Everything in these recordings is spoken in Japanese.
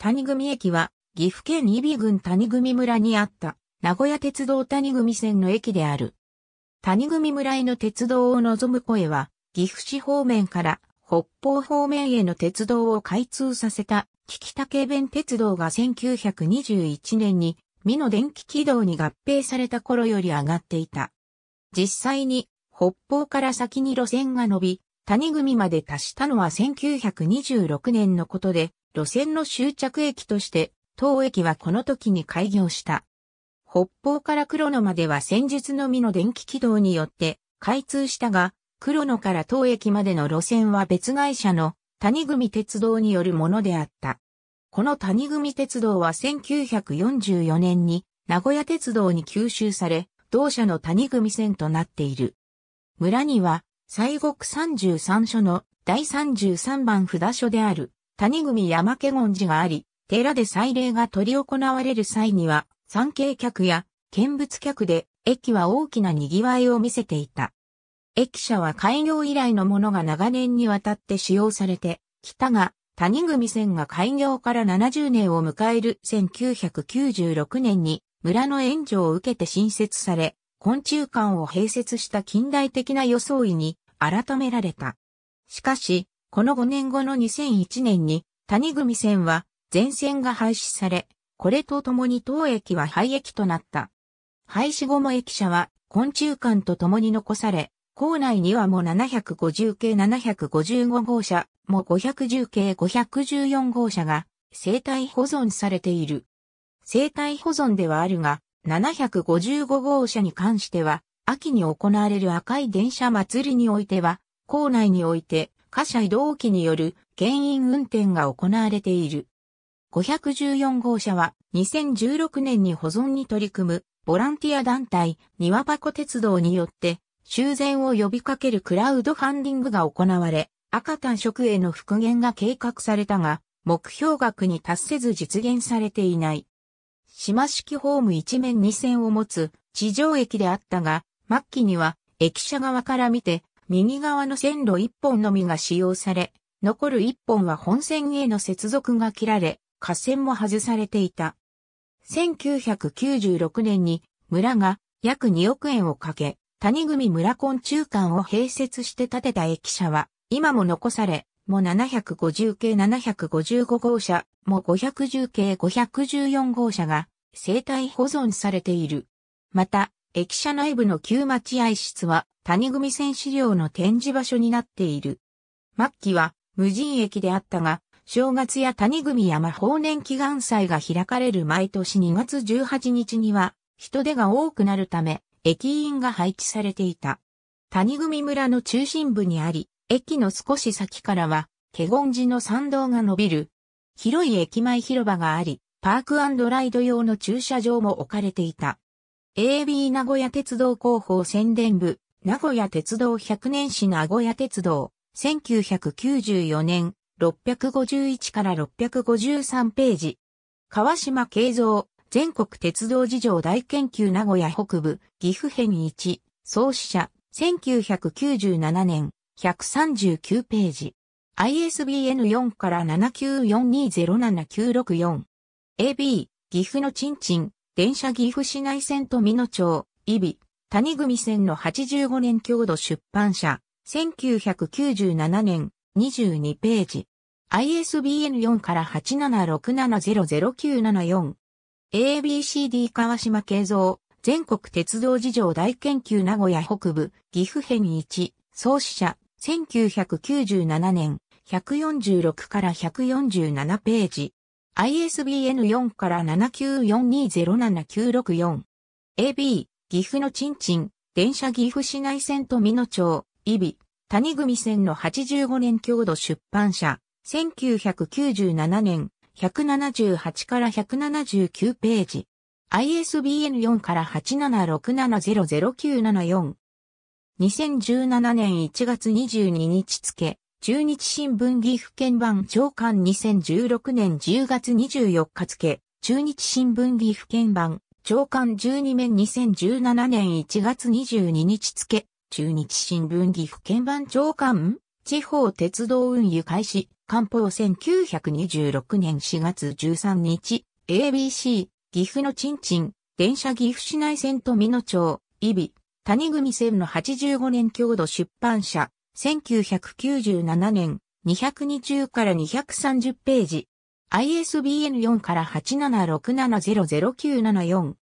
谷組駅は、岐阜県伊比郡谷組村にあった、名古屋鉄道谷組線の駅である。谷組村への鉄道を望む声は、岐阜市方面から北方方面への鉄道を開通させた、菊竹弁鉄道が1921年に、美濃電気軌道に合併された頃より上がっていた。実際に、北方から先に路線が伸び、谷組まで達したのは1926年のことで、路線の終着駅として、当駅はこの時に開業した。北方から黒野までは先日のみの電気軌道によって開通したが、黒野から当駅までの路線は別会社の谷組鉄道によるものであった。この谷組鉄道は1944年に名古屋鉄道に吸収され、同社の谷組線となっている。村には、西国33所の第33番札所である谷組山家言寺があり、寺で祭礼が取り行われる際には、参詣客や見物客で、駅は大きな賑わいを見せていた。駅舎は開業以来のものが長年にわたって使用されて、北が谷組線が開業から70年を迎える1996年に村の援助を受けて新設され、昆虫館を併設した近代的な装いに改められた。しかし、この5年後の2001年に谷組線は全線が廃止され、これとともに当駅は廃駅となった。廃止後も駅舎は昆虫館と共に残され、校内にはもう750系755号車、も510系514号車が生体保存されている。生体保存ではあるが、755号車に関しては、秋に行われる赤い電車祭りにおいては、校内において貨車移動機による牽引運転が行われている。514号車は2016年に保存に取り組むボランティア団体庭箱鉄道によって修繕を呼びかけるクラウドファンディングが行われ赤単色への復元が計画されたが目標額に達せず実現されていない。島式ホーム一面二線を持つ地上駅であったが末期には駅舎側から見て右側の線路1本のみが使用され、残る1本は本線への接続が切られ、架線も外されていた。1996年に村が約2億円をかけ、谷組村昆中間を併設して建てた駅舎は、今も残され、も750系755号車、も510系514号車が生体保存されている。また、駅舎内部の旧待合室は谷組戦資料の展示場所になっている。末期は無人駅であったが、正月や谷組山法年祈願祭が開かれる毎年2月18日には、人出が多くなるため、駅員が配置されていた。谷組村の中心部にあり、駅の少し先からは、華厳寺の参道が伸びる。広い駅前広場があり、パークライド用の駐車場も置かれていた。AB 名古屋鉄道広報宣伝部、名古屋鉄道100年史名古屋鉄道、1994年、651から653ページ。川島慶三、全国鉄道事情大研究名古屋北部、岐阜編1、創始者、1997年、139ページ。ISBN 4から7 9 4 2 0 7 9 6 4 AB、岐阜のちんちん、電車岐阜市内線と美野町、イビ。谷組線の85年郷土出版社、1997年、22ページ。ISBN4 から876700974。ABCD 川島慶三、全国鉄道事情大研究名古屋北部、岐阜編1、創始者、1997年、146から147ページ。ISBN4 から794207964。AB、岐阜のちんちん、電車岐阜市内線と美濃町、伊比、谷組線の85年郷土出版社、1997年、178から179ページ。ISBN4 から876700974。2017年1月22日付、中日新聞岐阜県版長官2016年10月24日付、中日新聞岐阜県版長官12面2017年1月22日付、中日新聞岐阜県番長官、地方鉄道運輸開始、官報1926年4月13日、ABC、岐阜のちんちん、電車岐阜市内線と美野町、伊比、谷組線の85年郷土出版社、1997年、220から230ページ、ISBN4 から8767009774。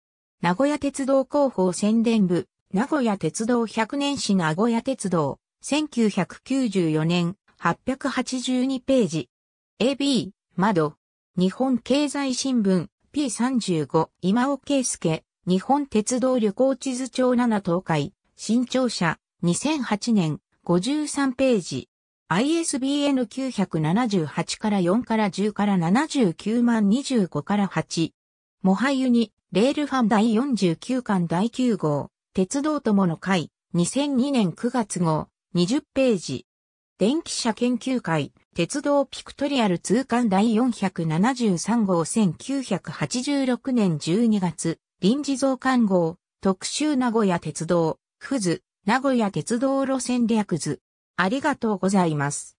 名古屋鉄道広報宣伝部、名古屋鉄道100年史名古屋鉄道、1994年、882ページ。AB、窓。日本経済新聞、P35、今尾圭介、日本鉄道旅行地図帳7東海、新潮社、2008年、53ページ。ISBN 978から4から10から79万25から8。もはゆに、レールファン第49巻第9号、鉄道友の会、2002年9月号、20ページ。電気車研究会、鉄道ピクトリアル通貫第473号1986年12月、臨時増刊号、特集名古屋鉄道、ふず、名古屋鉄道路線略図。ありがとうございます。